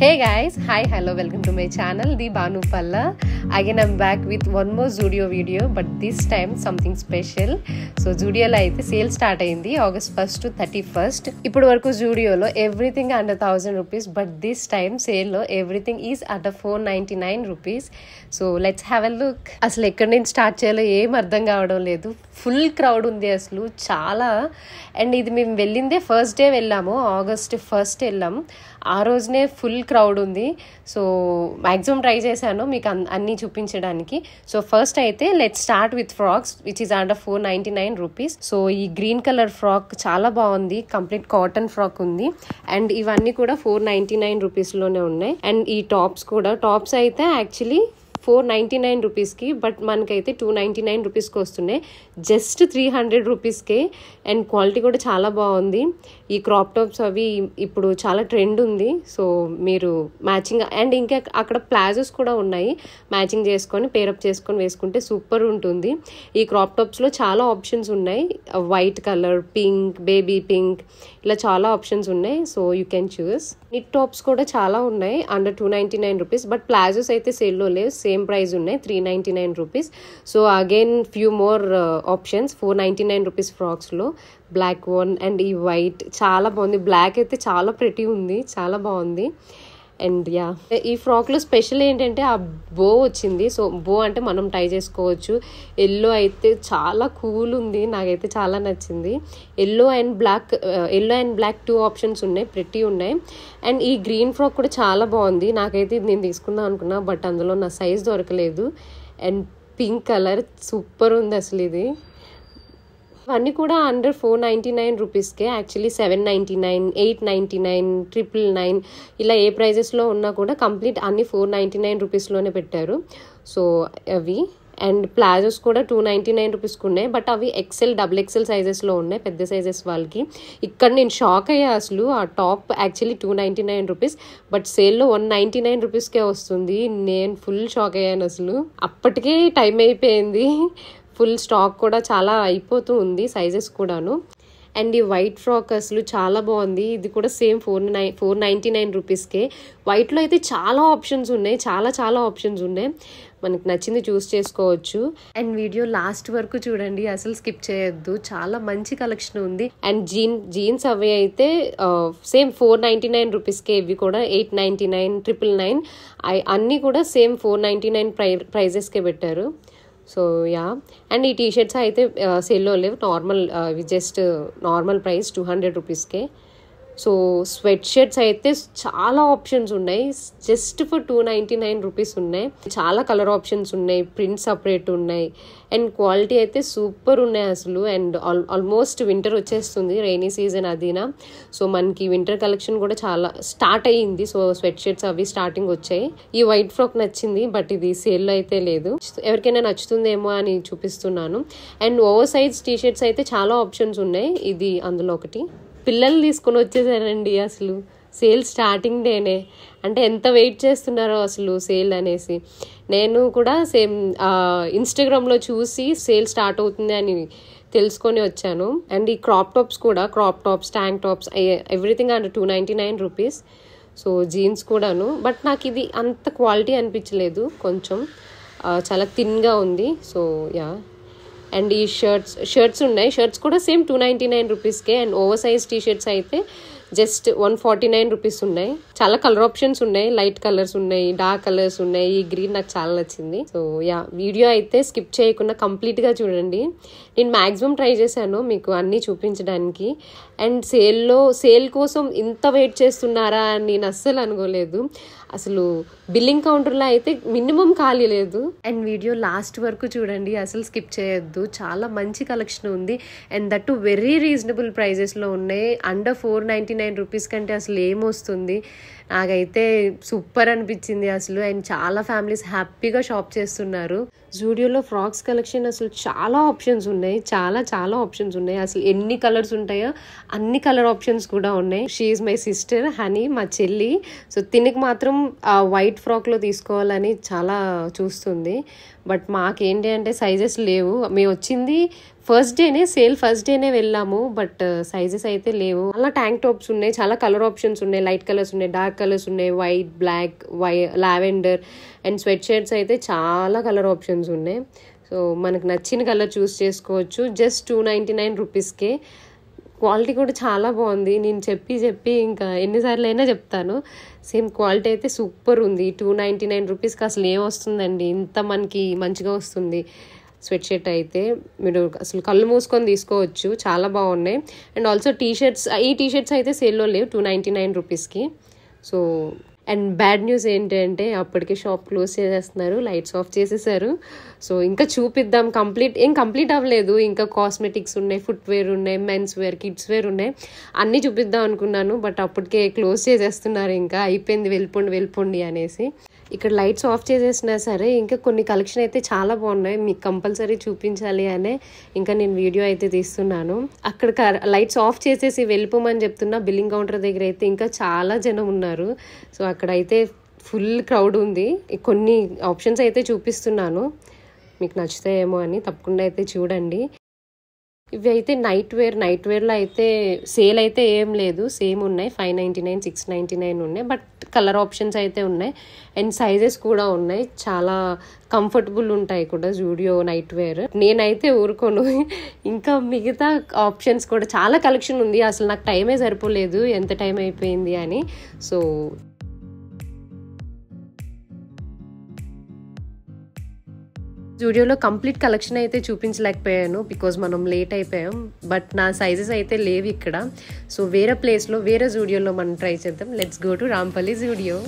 hey guys hi hello welcome to my channel the Banu Palla again I'm back with one more Zudio video but this time something special so జూడియోలో అయితే sale start అయింది August first thirty first ఇప్పటి వరకు జూడియోలో everything under thousand rupees but this time సేల్లో everything is at four ninety nine rupees so let's have a look అసలు ఎక్కడి నుంచి స్టార్ట్ చేయాలో ఏం అర్థం కావడం లేదు ఫుల్ క్రౌడ్ ఉంది అసలు చాలా అండ్ ఇది మేము వెళ్ళిందే ఫస్ట్ డే వెళ్ళాము ఆగస్ట్ ఫస్ట్ వెళ్ళాం ఆ రోజునే ఫుల్ క్రౌడ్ ఉంది సో మ్యాక్సిమం ట్రై చేశాను మీకు అన్నీ చూపించడానికి సో ఫస్ట్ అయితే let start with frocks which is under four ninety nine rupees so ఈ గ్రీన్ కలర్ ఫ్రాక్ చాలా బాగుంది కంప్లీట్ కాటన్ ఫ్రాక్ ఉంది అండ్ ఇవన్నీ కూడా ఫోర్ నైంటీ నైన్ రూపీస్లోనే ఉన్నాయి అండ్ ఈ టాప్స్ కూడా టాప్స్ అయితే యాక్చువల్లీ ఫోర్ నైంటీ నైన్ రూపీస్కి బట్ మనకైతే టూ నైంటీ నైన్ రూపీస్కి వస్తున్నాయి జస్ట్ త్రీ హండ్రెడ్ రూపీస్కే అండ్ క్వాలిటీ కూడా చాలా బాగుంది ఈ క్రాప్ టాప్స్ అవి ఇప్పుడు చాలా ట్రెండ్ ఉంది సో మీరు మ్యాచింగ్ అండ్ ఇంకా అక్కడ ప్లాజోస్ కూడా ఉన్నాయి మ్యాచింగ్ చేసుకొని పేరప్ చేసుకొని వేసుకుంటే సూపర్ ఉంటుంది ఈ క్రాప్ టాప్స్లో చాలా ఆప్షన్స్ ఉన్నాయి white colour pink baby pink ఇలా చాలా ఆప్షన్స్ ఉన్నాయి so you can choose knit tops కూడా చాలా ఉన్నాయి under two ninety nine rupees but palazzos అయితే సేల్లో లేవు సేమ్ సేమ్ ప్రైస్ ఉన్నాయి three ninety nine rupees so again few more options four ninety nine rupees ఫ్రాక్స్లో బ్లాక్ వన్ అండ్ ఈ white చాలా బాగుంది బ్లాక్ అయితే చాలా ప్రెటీ ఉంది చాలా బాగుంది అండ్ యా ఈ ఫ్రాక్లో స్పెషల్ ఏంటంటే ఆ బో వచ్చింది సో బో అంటే మనం టై చేసుకోవచ్చు ఎల్లో అయితే చాలా కూల్ ఉంది నాకైతే చాలా నచ్చింది yellow and black uh, yellow and black two options ఉన్నాయి ప్రిటీ ఉన్నాయి అండ్ ఈ గ్రీన్ ఫ్రాక్ కూడా చాలా బాగుంది నాకైతే ఇది నేను తీసుకుందాం అనుకున్నా బట్ అందులో నా సైజ్ దొరకలేదు అండ్ పింక్ కలర్ సూపర్ ఉంది అసలు ఇది అవన్నీ కూడా అండర్ ఫోర్ నైంటీ నైన్ రూపీస్కే actually seven ninety nine eight ninety nine triple nine ఇలా ఏ ప్రైజెస్లో ఉన్నా కూడా కంప్లీట్ అన్ని ఫోర్ నైంటీ నైన్ రూపీస్లోనే పెట్టారు సో అవి అండ్ ప్లాజోస్ కూడా టూ నైంటీ నైన్ రూపీస్కి ఉన్నాయి బట్ అవి ఎక్సెల్ డబుల్ ఎక్సెల్ సైజెస్లో ఉన్నాయి పెద్ద సైజెస్ వాళ్ళకి ఇక్కడ నేను షాక్ అయ్యా అసలు ఆ top actually two ninety nine rupees but సేల్లో వన్ నైంటీ నైన్ రూపీస్కే వస్తుంది నేను ఫుల్ షాక్ అయ్యాను అసలు అప్పటికే టైం అయిపోయింది ఫుల్ స్టాక్ కూడా చాలా అయిపోతూ ఉంది సైజెస్ కూడాను అండ్ ఈ వైట్ ఫ్రాక్ అసలు చాలా బాగుంది ఇది కూడా same four nine four ninety nine రూపీస్కే వైట్లో అయితే చాలా ఆప్షన్స్ ఉన్నాయి చాలా చాలా ఆప్షన్స్ ఉన్నాయి మనకు నచ్చింది చూస్ చేసుకోవచ్చు అండ్ వీడియో లాస్ట్ వరకు చూడండి అసలు స్కిప్ చేయొద్దు చాలా మంచి కలెక్షన్ ఉంది అండ్ జీన్ జీన్స్ అవి అయితే సేమ్ ఫోర్ నైంటీ నైన్ రూపీస్కే ఇవి కూడా eight ninety nine triple nine అన్నీ కూడా సేమ్ ఫోర్ నైంటీ నైన్ ప్రై ప్రైజెస్కే పెట్టారు సో యా అండ్ ఈ టీషర్ట్స్ అయితే సెల్లో uh, లేవు నార్మల్ ఇవి just normal price two hundred రూపీస్కే సో స్వెట్ షర్ట్స్ అయితే చాలా ఆప్షన్స్ ఉన్నాయి just for two ninety nine rupees ఉన్నాయి చాలా కలర్ ఆప్షన్స్ ఉన్నాయి ప్రింట్ సపరేట్ ఉన్నాయి అండ్ క్వాలిటీ అయితే సూపర్ ఉన్నాయి అసలు అండ్ ఆల్ ఆల్మోస్ట్ వింటర్ వచ్చేస్తుంది రైనీ సీజన్ అదినా సో మనకి వింటర్ కలెక్షన్ కూడా చాలా స్టార్ట్ అయ్యింది సో స్వెట్ షర్ట్స్ అవి స్టార్టింగ్ వచ్చాయి ఈ వైట్ ఫ్రాక్ నచ్చింది బట్ ఇది సేల్ అయితే లేదు ఎవరికైనా నచ్చుతుందేమో అని చూపిస్తున్నాను and oversize T shirts అయితే చాలా ఆప్షన్స్ ఉన్నాయి ఇది అందులో ఒకటి పిల్లల్ని తీసుకొని వచ్చేసానండి అసలు సేల్ స్టార్టింగ్ డేనే అంటే ఎంత వెయిట్ చేస్తున్నారో అసలు సేల్ అనేసి నేను కూడా సేమ్ ఇన్స్టాగ్రామ్లో చూసి సేల్ స్టార్ట్ అవుతుంది అని తెలుసుకొని వచ్చాను అండ్ ఈ క్రాప్ టాప్స్ కూడా crop tops tank tops everything and two ninety nine rupees so jeans కూడాను బట్ నాకు ఇది అంత క్వాలిటీ అనిపించలేదు కొంచెం చాలా థిన్గా ఉంది సో యా అండ్ ఈ షర్ట్స్ షర్ట్స్ ఉన్నాయి షర్ట్స్ కూడా సేమ్ టూ నైంటీ నైన్ రూపీస్కే and oversize T shirts అయితే just one forty nine rupees ఉన్నాయి చాలా కలర్ ఆప్షన్స్ ఉన్నాయి లైట్ కలర్స్ ఉన్నాయి డార్క్ కలర్స్ ఉన్నాయి ఈ గ్రీన్ నాకు చాలా నచ్చింది సో యా వీడియో అయితే స్కిప్ చేయకుండా కంప్లీట్గా చూడండి నేను మ్యాక్సిమం ట్రై చేశాను మీకు అన్నీ చూపించడానికి అండ్ సేల్లో సేల్ కోసం ఇంత వెయిట్ చేస్తున్నారా అని నేను అస్సలు అనుకోలేదు అసలు బిల్లింగ్ కౌంటర్లో అయితే మినిమం ఖాళీ లేదు అండ్ వీడియో లాస్ట్ వరకు చూడండి అసలు స్కిప్ చేయొద్దు చాలా మంచి కలెక్షన్ ఉంది అండ్ దట్ వెరీ రీజనబుల్ ప్రైజెస్లో ఉన్నాయి under four ninety nine rupees కంటే అసలు ఏమొస్తుంది నాకైతే సూపర్ అనిపించింది అసలు అండ్ చాలా ఫ్యామిలీస్ హ్యాపీగా షాప్ చేస్తున్నారు జూడియోలో ఫ్రాక్స్ కలెక్షన్ అసలు చాలా ఆప్షన్స్ ఉన్నాయి చాలా చాలా ఆప్షన్స్ ఉన్నాయి అసలు ఎన్ని కలర్స్ ఉంటాయో అన్ని కలర్ ఆప్షన్స్ కూడా ఉన్నాయి she is my sister Honey మా చెల్లి సో తినికి మాత్రం వైట్ ఫ్రాక్లో తీసుకోవాలని చాలా చూస్తుంది బట్ మాకేంటి అంటే సైజెస్ లేవు మేము వచ్చింది ఫస్ట్ డేనే సేల్ ఫస్ట్ డేనే వెళ్ళాము బట్ సైజెస్ uh, అయితే లేవు అలా ట్యాంక్ టాప్స్ ఉన్నాయి చాలా కలర్ ఆప్షన్స్ ఉన్నాయి లైట్ కలర్స్ ఉన్నాయి డార్క్ కలర్స్ ఉన్నాయి వైట్ బ్లాక్ వై లావెండర్ అండ్ స్వెట్ షర్ట్స్ అయితే చాలా కలర్ ఆప్షన్స్ ఆప్షన్స్ ఉన్నాయి సో మనకు నచ్చిన కలర్ చూస్ చేసుకోవచ్చు జస్ట్ టూ నైంటీ నైన్ రూపీస్కే క్వాలిటీ కూడా చాలా బాగుంది నేను చెప్పి చెప్పి ఇంకా ఎన్నిసార్లు అయినా చెప్తాను సేమ్ క్వాలిటీ అయితే సూపర్ ఉంది టూ నైంటీ నైన్ రూపీస్కి అసలు ఏమొస్తుందండి ఇంత మనకి మంచిగా వస్తుంది స్వెట్ షర్ట్ అయితే మీరు అసలు కళ్ళు మూసుకొని తీసుకోవచ్చు చాలా బాగున్నాయి అండ్ ఆల్సో టీ షర్ట్స్ ఈ టీ షర్ట్స్ అయితే సేల్లో లేవు టూ నైంటీ నైన్ రూపీస్కి సో అండ్ బ్యాడ్ న్యూస్ ఏంటంటే అప్పటికే షాప్ క్లోజ్ చేసేస్తున్నారు లైట్స్ ఆఫ్ చేసేసారు సో ఇంకా చూపిద్దాం కంప్లీట్ ఏం కంప్లీట్ అవ్వలేదు ఇంకా కాస్మెటిక్స్ ఉన్నాయి ఫుట్వేర్ ఉన్నాయి మెన్స్ వేర్ కిడ్స్ వేర్ ఉన్నాయి అన్నీ చూపిద్దాం అనుకున్నాను బట్ అప్పటికే క్లోజ్ చేసేస్తున్నారు ఇంకా అయిపోయింది వెళ్ళిపోండి వెళ్ళిపోండి అనేసి ఇక్కడ లైట్స్ ఆఫ్ చేసేసినా సరే ఇంకా కొన్ని కలెక్షన్ అయితే చాలా బాగున్నాయి మీకు కంపల్సరీ చూపించాలి అనే ఇంకా నేను వీడియో అయితే తీస్తున్నాను అక్కడ లైట్స్ ఆఫ్ చేసేసి వెళ్ళిపోమని చెప్తున్నా బిల్లింగ్ కౌంటర్ దగ్గర అయితే ఇంకా చాలా జనం ఉన్నారు సో అక్కడైతే ఫుల్ క్రౌడ్ ఉంది కొన్ని ఆప్షన్స్ అయితే చూపిస్తున్నాను మీకు నచ్చుతాయేమో అని తప్పకుండా అయితే చూడండి ఇవి అయితే నైట్ వేర్ నైట్ వేర్లో అయితే సేల్ అయితే ఏం లేదు సేమ్ ఉన్నాయి five ninety nine six ninety nine ఉన్నాయి బట్ కలర్ ఆప్షన్స్ అయితే ఉన్నాయి అండ్ సైజెస్ కూడా ఉన్నాయి చాలా కంఫర్టబుల్ ఉంటాయి కూడా జూడియో నైట్ వేర్ నేనైతే ఊరుకోను ఇంకా మిగతా ఆప్షన్స్ కూడా చాలా కలెక్షన్ ఉంది అసలు నాకు టైమే సరిపోలేదు ఎంత టైం అయిపోయింది అని సో స్టూడియోలో కంప్లీట్ కలెక్షన్ అయితే చూపించలేకపోయాను బికాజ్ మనం లేట్ అయిపోయాం బట్ నా సైజెస్ అయితే లేవు ఇక్కడ సో వేరే ప్లేస్లో వేరే స్టూడియోలో మనం ట్రై చేద్దాం let's go to Rampalli studio